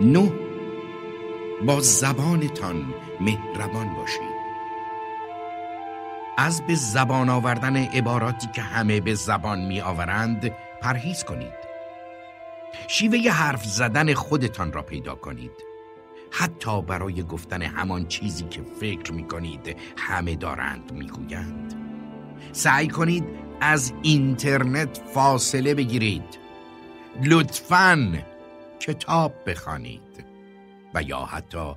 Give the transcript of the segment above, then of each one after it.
نو با زبانتان مهربان باشید از به زبان آوردن عباراتی که همه به زبان می آورند پرهیز کنید شیوه حرف زدن خودتان را پیدا کنید حتی برای گفتن همان چیزی که فکر می کنید همه دارند می گویند. سعی کنید از اینترنت فاصله بگیرید لطفاً کتاب بخوانید و یا حتی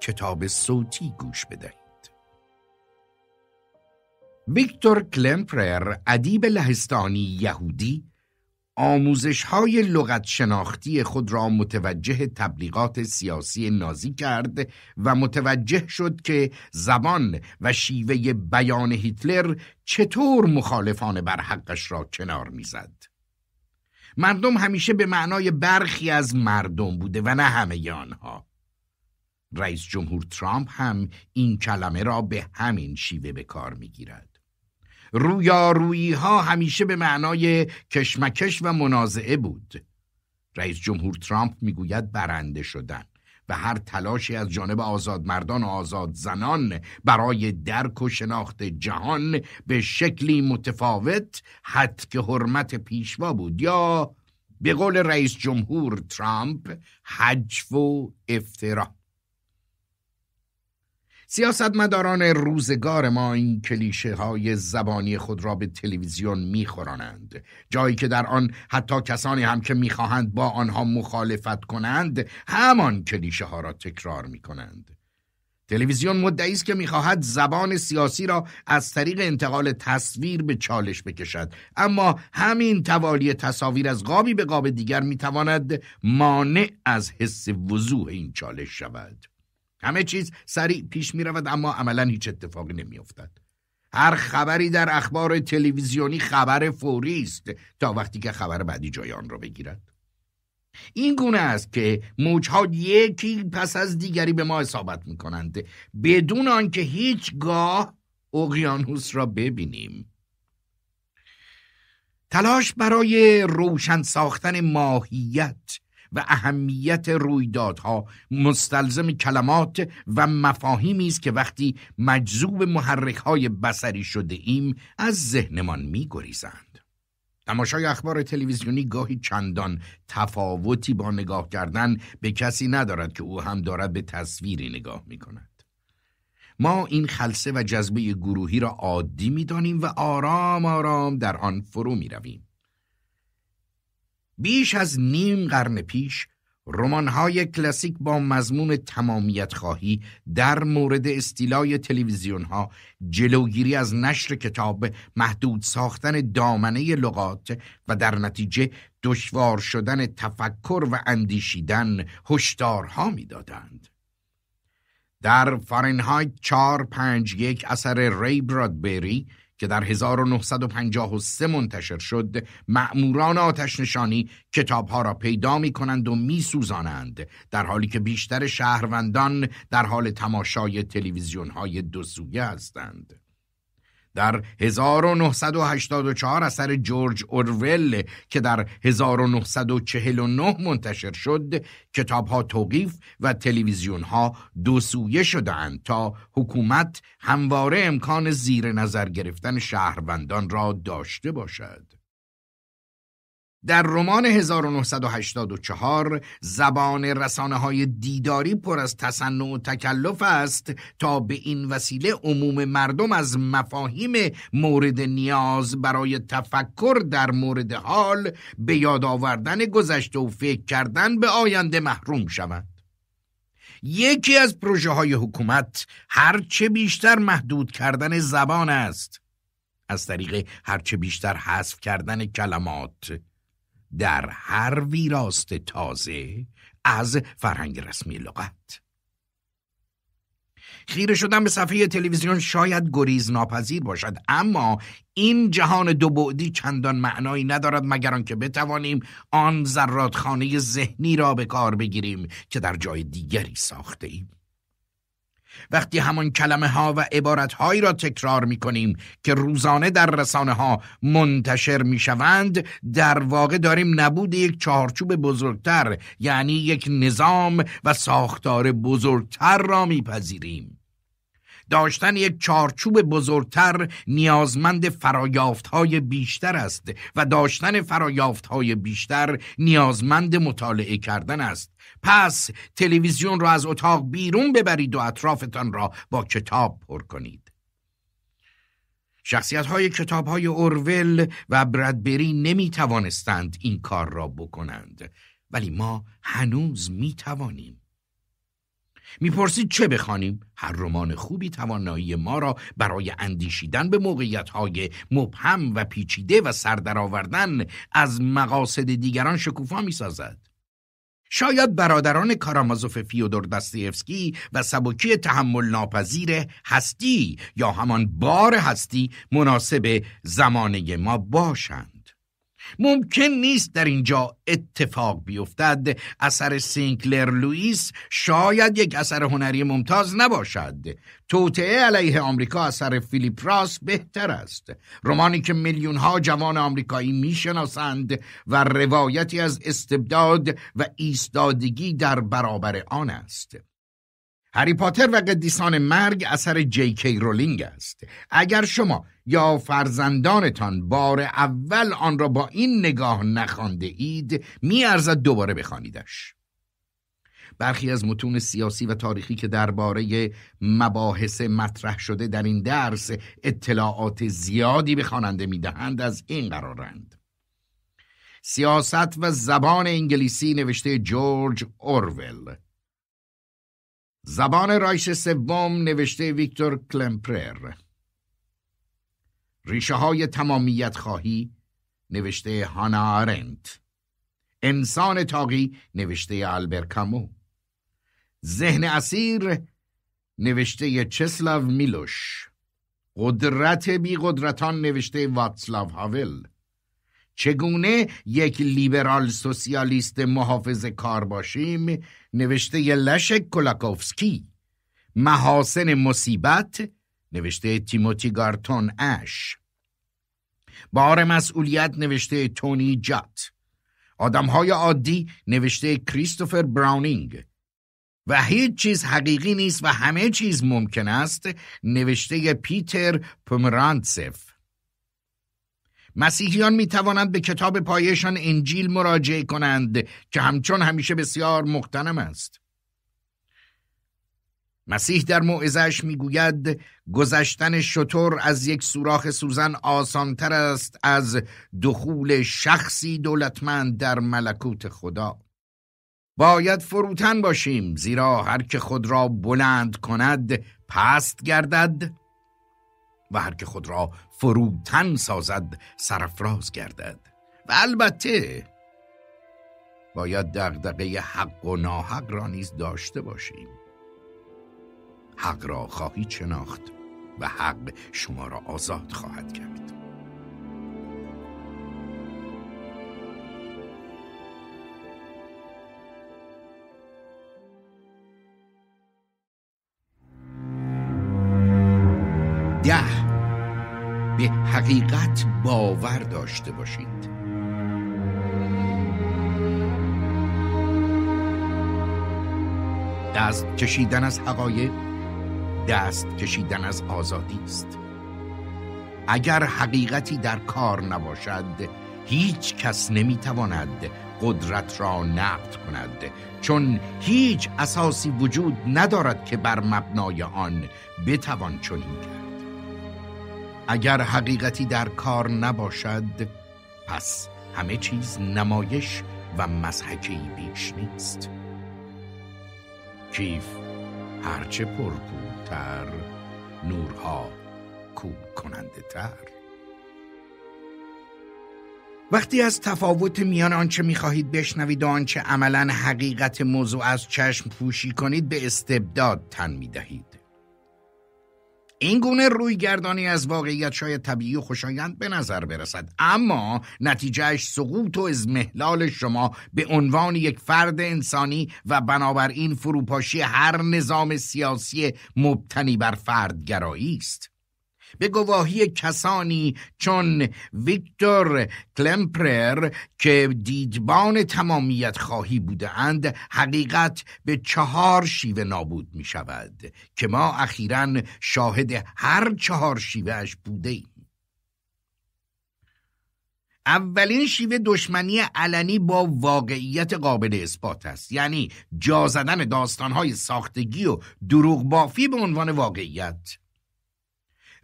کتاب صوتی گوش بدهید ویکتور کلمپرر ادیب لهستانی یهودی آموزش های لغت شناختی خود را متوجه تبلیغات سیاسی نازی کرد و متوجه شد که زبان و شیوه بیان هیتلر چطور مخالفان حقش را کنار میزد. مردم همیشه به معنای برخی از مردم بوده و نه همه آنها رئیس جمهور ترامپ هم این کلمه را به همین شیوه به کار می میگیرد رویارویی ها همیشه به معنای کشمکش و منازعه بود رئیس جمهور ترامپ میگوید برنده شدن به هر تلاشی از جانب آزاد مردان و آزاد زنان برای درک و شناخت جهان به شکلی متفاوت حد که حرمت پیشوا بود یا به قول رئیس جمهور ترامپ حجف و افتراح. سیاستمداران روزگار ما این کلیشه های زبانی خود را به تلویزیون میخورانند جایی که در آن حتی کسانی هم که میخواهند با آنها مخالفت کنند همان کلیشه ها را تکرار کنند تلویزیون مدعی است که میخواهد زبان سیاسی را از طریق انتقال تصویر به چالش بکشد اما همین توالی تصاویر از قابی به قاب دیگر میتواند مانع از حس وضوح این چالش شود همه چیز سریع پیش می رود اما عملا هیچ اتفاقی نمی افتد. هر خبری در اخبار تلویزیونی خبر فوری است تا وقتی که خبر بعدی جای آن را بگیرد. این گونه است که موجها یکی پس از دیگری به ما اصابت می کنند بدون آنکه هیچگاه اقیانوس را ببینیم. تلاش برای روشن ساختن ماهیت و اهمیت رویدادها مستلزم کلمات و مفاهیمی است که وقتی مجذوب های بسری شده ایم از ذهنمان گریزند تماشای اخبار تلویزیونی گاهی چندان تفاوتی با نگاه کردن به کسی ندارد که او هم دارد به تصویری نگاه می کند. ما این خلصه و جذبه گروهی را عادی می دانیم و آرام آرام در آن فرو می رویم. بیش از نیم قرن پیش رمان‌های کلاسیک با مضمون تمامیت خواهی در مورد استیلای ها جلوگیری از نشر کتاب، محدود ساختن دامنه لغات و در نتیجه دشوار شدن تفکر و اندیشیدن هشدارها میدادند. در فارنهایت 451 اثر ری برادبری که در 1953 منتشر شد معموران آتش نشانی کتابها را پیدا می کنند و می سوزانند در حالی که بیشتر شهروندان در حال تماشای تلویزیون های دو سویه هستند در 1984 اثر جورج اورول که در 1949 منتشر شد ها توقیف و تلویزیون ها دو سویه شدند تا حکومت همواره امکان زیر نظر گرفتن شهروندان را داشته باشد در رمان 1984 زبان رسانه های دیداری پر از تصنع و تکلف است تا به این وسیله عموم مردم از مفاهیم مورد نیاز برای تفکر در مورد حال به یاد آوردن گذشته و فکر کردن به آینده محروم شوند یکی از پروژه های حکومت هرچه بیشتر محدود کردن زبان است از طریق هرچه بیشتر حذف کردن کلمات در هر ویراست تازه از فرهنگ رسمی لغت خیره شدن به صفحه تلویزیون شاید گریز ناپذیر باشد اما این جهان دو بعدی چندان معنایی ندارد مگر آنکه بتوانیم آن ذراتخانه ذهنی را به کار بگیریم که در جای دیگری ساخته ایم وقتی همان کلمه ها و عبارت را تکرار می کنیم که روزانه در رسانه ها منتشر می شوند در واقع داریم نبود یک چارچوب بزرگتر یعنی یک نظام و ساختار بزرگتر را پذیریم داشتن یک چارچوب بزرگتر نیازمند های بیشتر است و داشتن های بیشتر نیازمند مطالعه کردن است پس تلویزیون را از اتاق بیرون ببرید و اطرافتان را با کتاب پر کنید شخصیت های کتاب های اورول و بردبری نمی توانستند این کار را بکنند ولی ما هنوز می توانیم میپرسید چه بخوانیم هر رمان خوبی توانایی ما را برای اندیشیدن به موقعیت‌های مبهم و پیچیده و سردرآوردن از مقاصد دیگران شکوفا میسازد شاید برادران کارامازوف فیودور دستیفسکی و سبکی تحمل ناپذیر هستی یا همان بار هستی مناسب زمانه ما باشند ممکن نیست در اینجا اتفاق بیفتد اثر سینکلر لوئیس شاید یک اثر هنری ممتاز نباشد توطعه علیه آمریکا اثر فیلیپ راس بهتر است رمانی که میلیون ها جوان آمریکایی میشناسند و روایتی از استبداد و ایستادگی در برابر آن است هری پاتر و قدیسان مرگ اثر جی کی رولینگ است اگر شما یا فرزندانتان بار اول آن را با این نگاه نخوانده اید میارزد دوباره بخوانیدش برخی از متون سیاسی و تاریخی که درباره مباحث مطرح شده در این درس اطلاعات زیادی به خواننده میدهند از این قرارند سیاست و زبان انگلیسی نوشته جورج اورول زبان رایش سوم نوشته ویکتور کلمپرر ریشه های تمامیت خواهی نوشته هانا آرنت انسان تاقی نوشته آلبر کامو ذهن اسیر نوشته چسلاو میلوش قدرت بی قدرتان نوشته واتسلاو هاول چگونه یک لیبرال سوسیالیست محافظ کار باشیم نوشته لشک کولاکوفسکی محاسن مصیبت نوشته تیموتی گارتون اش بار مسئولیت نوشته تونی جات های عادی نوشته کریستوفر براونینگ و هیچ چیز حقیقی نیست و همه چیز ممکن است نوشته پیتر پومرانتسف مسیحیان می توانند به کتاب پایشان انجیل مراجعه کنند که همچون همیشه بسیار مختنم است مسیح در موعظش میگوید گذشتن شطور از یک سوراخ سوزن آسانتر است از دخول شخصی دولتمند در ملکوت خدا باید فروتن باشیم زیرا هر که خود را بلند کند پست گردد و هر که خود را فروتن سازد سرفراز گردد و البته باید دغدغه حق و ناحق را نیز داشته باشیم حق را خواهی چناخت و حق شما را آزاد خواهد کرد حقیقت باور داشته باشید دست کشیدن از حقایق دست کشیدن از آزادی است اگر حقیقتی در کار نباشد هیچ کس نمیتواند قدرت را نقد کند چون هیچ اساسی وجود ندارد که بر مبنای آن بتوان چنین کرد اگر حقیقتی در کار نباشد پس همه چیز نمایش و مزحکی بیش نیست کیف هرچه پرپورتر نورها کوب کننده تر وقتی از تفاوت میان آنچه میخواهید بشنوید و آنچه عملا حقیقت موضوع از چشم پوشی کنید به استبداد تن میدهید این گونه روی گردانی از واقعیت شاید طبیعی و خوشایند به نظر برسد اما نتیجهش سقوط و ازمهلال شما به عنوان یک فرد انسانی و بنابراین فروپاشی هر نظام سیاسی مبتنی بر فردگرایی است به گواهی کسانی چون ویکتور کلمپرر که دیدبان تمامیت خواهی اند حقیقت به چهار شیوه نابود می شود که ما اخیرا شاهد هر چهار اش بوده ایم. اولین شیوه دشمنی علنی با واقعیت قابل اثبات است یعنی جا زدن داستانهای ساختگی و دروغ بافی به عنوان واقعیت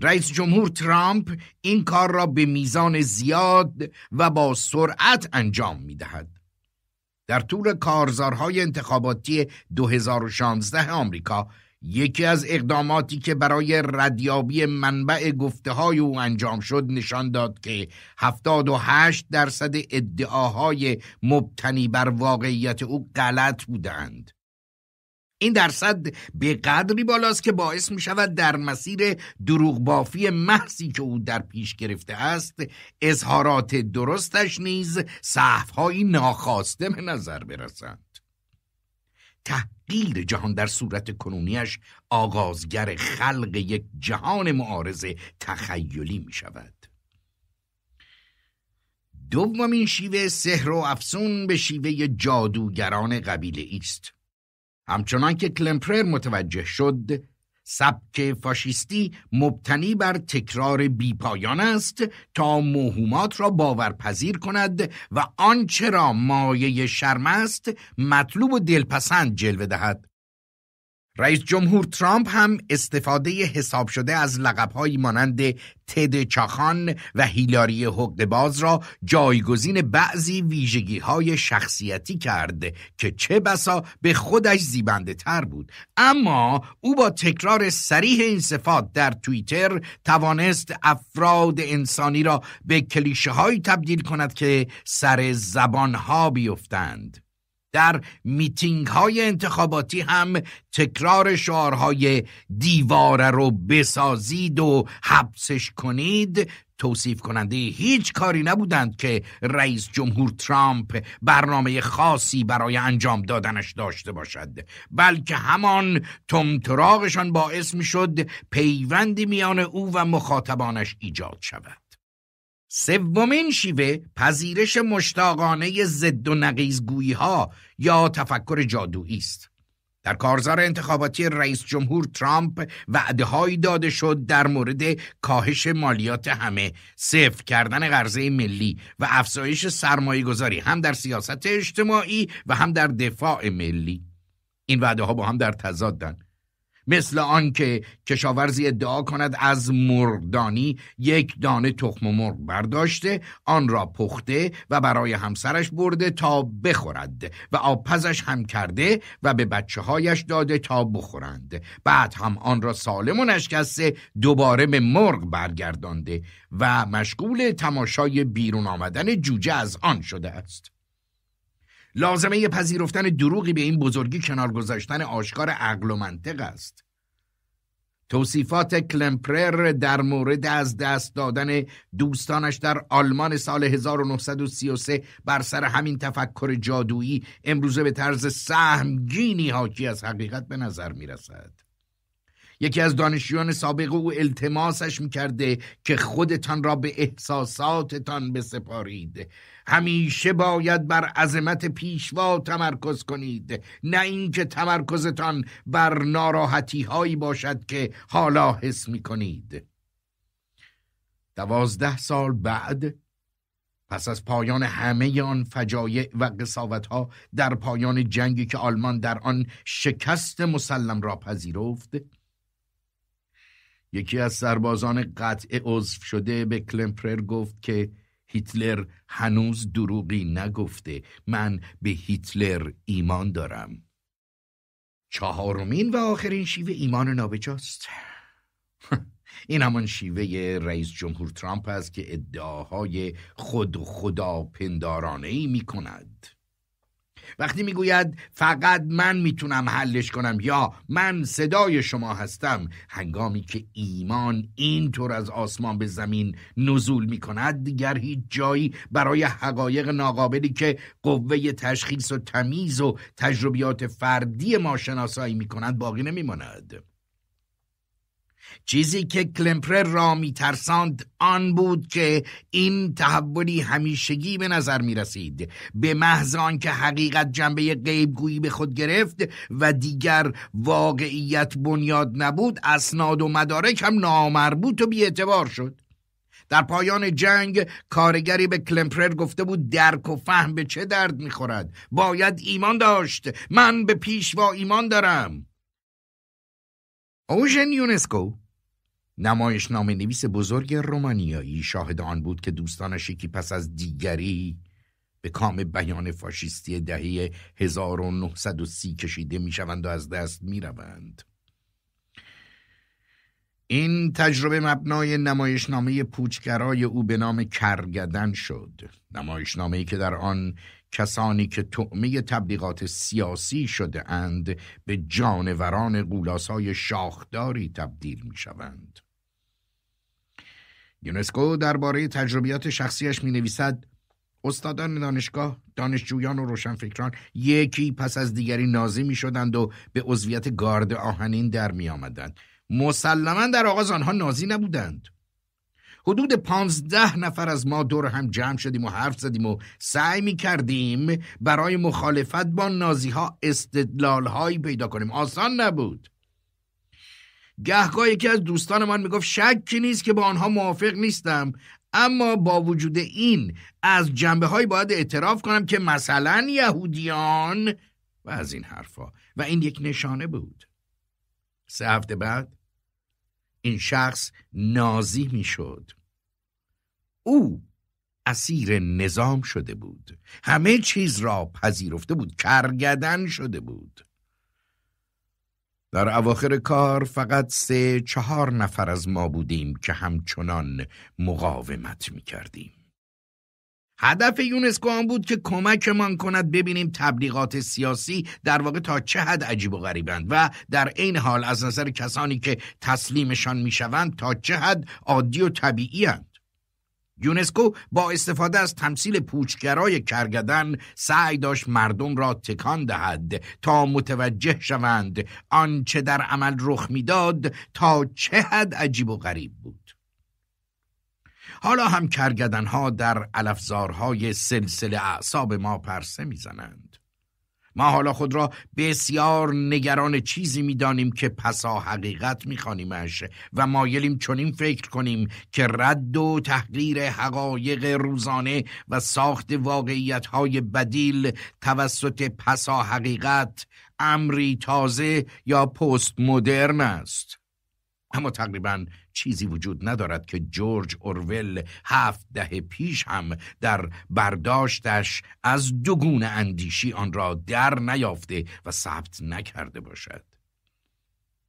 رئیس جمهور ترامپ این کار را به میزان زیاد و با سرعت انجام می دهد. در طول کارزارهای انتخاباتی 2016 آمریکا یکی از اقداماتی که برای ردیابی منبع گفته های او انجام شد نشان داد که 78 درصد ادعاهای مبتنی بر واقعیت او غلط بودند این درصد به قدری بالاست که باعث می شود در مسیر دروغ بافی محضی که او در پیش گرفته است اظهارات درستش نیز صحفهایی ناخواسته به نظر برسند تحقیل جهان در صورت کنونیش آغازگر خلق یک جهان معارض تخیلی می شود دومین شیوه سحر و افسون به شیوه جادوگران قبیله ایست همچنان که کلمپرر متوجه شد سبک فاشیستی مبتنی بر تکرار بیپایان است تا موهومات را باورپذیر کند و آنچه را مایه شرم است مطلوب و دلپسند جلوه دهد رئیس جمهور ترامپ هم استفاده حساب شده از لقبهایی مانند تد چاخان و هیلاری حقدباز را جایگزین بعضی ویژگی های شخصیتی کرد که چه بسا به خودش زیبنده تر بود اما او با تکرار سریح این صفات در توییتر توانست افراد انسانی را به کلیشه تبدیل کند که سر زبان ها بیفتند در میتینگ های انتخاباتی هم تکرار شعارهای دیواره رو بسازید و حبسش کنید توصیف کننده هیچ کاری نبودند که رئیس جمهور ترامپ برنامه خاصی برای انجام دادنش داشته باشد بلکه همان تمتراغشان باعث شد پیوندی میان او و مخاطبانش ایجاد شود سومین شیوه پذیرش مشتاقانه زد و گویی ها یا تفکر جادویی است. در کارزار انتخاباتی رئیس جمهور ترامپ وعده هایی داده شد در مورد کاهش مالیات همه، صفر کردن قرضه ملی و افزایش سرمایه گذاری هم در سیاست اجتماعی و هم در دفاع ملی. این وعده ها با هم در دن مثل آنکه کشاورزی ادعا کند از مردانی یک دانه تخم مرغ برداشته آن را پخته و برای همسرش برده تا بخورد و آبپزش هم کرده و به بچه هایش داده تا بخورند بعد هم آن را سالم و نشکسته دوباره به مرغ برگردانده و مشغول تماشای بیرون آمدن جوجه از آن شده است لازمه پذیرفتن دروغی به این بزرگی کنار گذاشتن آشکار عقل و منطق است توصیفات کلمپرر در مورد از دست دادن دوستانش در آلمان سال 1933 بر سر همین تفکر جادویی امروزه به طرز سهمگینی حاکی از حقیقت به نظر می رسد. یکی از دانشجویان سابق او التماسش میکرده که خودتان را به احساساتتان بسپارید همیشه باید بر عظمت پیشوا تمرکز کنید نه اینکه تمرکزتان بر ناراحتی هایی باشد که حالا حس میکنید دوازده سال بعد پس از پایان همه آن فجایع و ها در پایان جنگی که آلمان در آن شکست مسلم را پذیرفت یکی از سربازان قطع عضو شده به کلمپرر گفت که هیتلر هنوز دروغی نگفته من به هیتلر ایمان دارم چهارمین و آخرین شیوه ایمان نابجاست این همان شیوه رئیس جمهور ترامپ است که ادعاهای خود خدا پندارانه ای می کند وقتی میگوید فقط من میتونم حلش کنم یا من صدای شما هستم هنگامی که ایمان اینطور از آسمان به زمین نزول میکند دیگر هیچ جایی برای حقایق ناقابلی که قوه تشخیص و تمیز و تجربیات فردی ما شناسایی میکند باقی نمیماند چیزی که کلمپرر را میترساند آن بود که این تحولی همیشگی به نظر می رسید به محض آنکه حقیقت جنبه غیبگویی به خود گرفت و دیگر واقعیت بنیاد نبود اسناد و مدارک هم نامربوط و بیاعتبار شد در پایان جنگ کارگری به کلمپرر گفته بود درک و فهم به چه درد میخورد باید ایمان داشت من به پیشوا ایمان دارم اوژن یونسکو نمایشنامه نویس بزرگ رومانیایی شاهد آن بود که دوستانش یکی پس از دیگری به کام بیان فاشیستی دهه 1930 کشیده میشوند و از دست می روند. این تجربه مبنای نمایشنامه پوچگرای او به نام کرگدن شد نمایشنامه‌ای که در آن کسانی که تعمه تبلیغات سیاسی شده اند به جانوران قولاسای شاخداری تبدیل می شوند. یونسکو درباره تجربیات شخصیش می نویسد استادان دانشگاه، دانشجویان و روشنفکران یکی پس از دیگری نازی می شدند و به عضویت گارد آهنین در می آمدند. مسلما در آغاز آنها نازی نبودند. حدود پانزده نفر از ما دور هم جمع شدیم و حرف زدیم و سعی می کردیم برای مخالفت با نازی ها استدلال هایی پیدا کنیم آسان نبود گهگاه یکی از دوستان من گفت شکی نیست که با آنها موافق نیستم اما با وجود این از جنبه های باید اعتراف کنم که مثلا یهودیان و از این حرفا و این یک نشانه بود سه هفته بعد این شخص نازی میشد او اسیر نظام شده بود همه چیز را پذیرفته بود کرگدن شده بود در اواخر کار فقط سه چهار نفر از ما بودیم که همچنان مقاومت می کردیم. هدف یونسکو آن بود که کمکمان کند ببینیم تبلیغات سیاسی در واقع تا چه حد عجیب و غریبند و در این حال از نظر کسانی که تسلیمشان میشوند تا چه حد عادی و طبیعی هند. یونسکو با استفاده از تمثیل پوچگرای کرگدن سعی داشت مردم را تکان دهد تا متوجه شوند آنچه در عمل رخ میداد تا چه حد عجیب و غریب بود حالا هم ها در علفزارهای سلسله اعصاب ما پرسه میزنند ما حالا خود را بسیار نگران چیزی میدانیم که پسا حقیقت میخوانیمش و مایلیم چنین فکر کنیم که رد و تحقیر حقایق روزانه و ساخت های بدیل توسط پسا حقیقت امری تازه یا پست مدرن است اما تقریبا چیزی وجود ندارد که جورج اورول هفت دهه پیش هم در برداشتش از دو اندیشی آن را در نیافته و ثبت نکرده باشد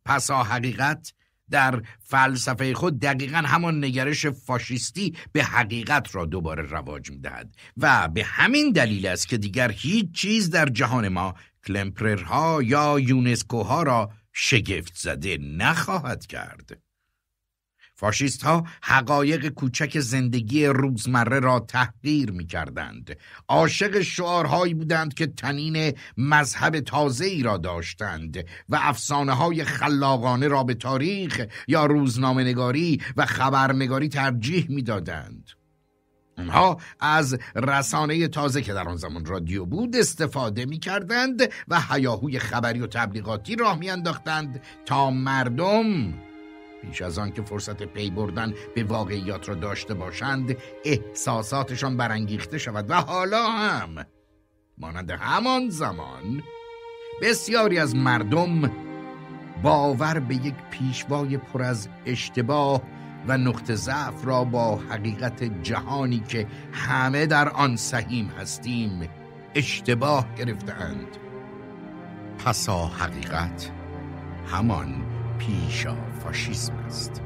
پسا حقیقت در فلسفه خود دقیقا همان نگرش فاشیستی به حقیقت را دوباره رواج میدهد و به همین دلیل است که دیگر هیچ چیز در جهان ما کلمپررها یا یونسکوها را شگفت زده نخواهد کرد فاشیست ها حقایق کوچک زندگی روزمره را تحقیر می کردند عاشق شعارهایی بودند که تنین مذهب تازه ای را داشتند و افسانه های خلاقانه را به تاریخ یا روزنامه نگاری و خبرنگاری ترجیح می دادند. آنها از رسانه تازه که در آن زمان رادیو بود استفاده می کردند و حیاهوی خبری و تبلیغاتی راه می انداختند تا مردم پیش از آن که فرصت پی بردن به واقعیات را داشته باشند احساساتشان برانگیخته شود و حالا هم مانند همان زمان بسیاری از مردم باور به یک پیشوای پر از اشتباه و نقط ضعف را با حقیقت جهانی که همه در آن سهیم هستیم اشتباه گرفتند پسا حقیقت همان پیشا فاشیسم است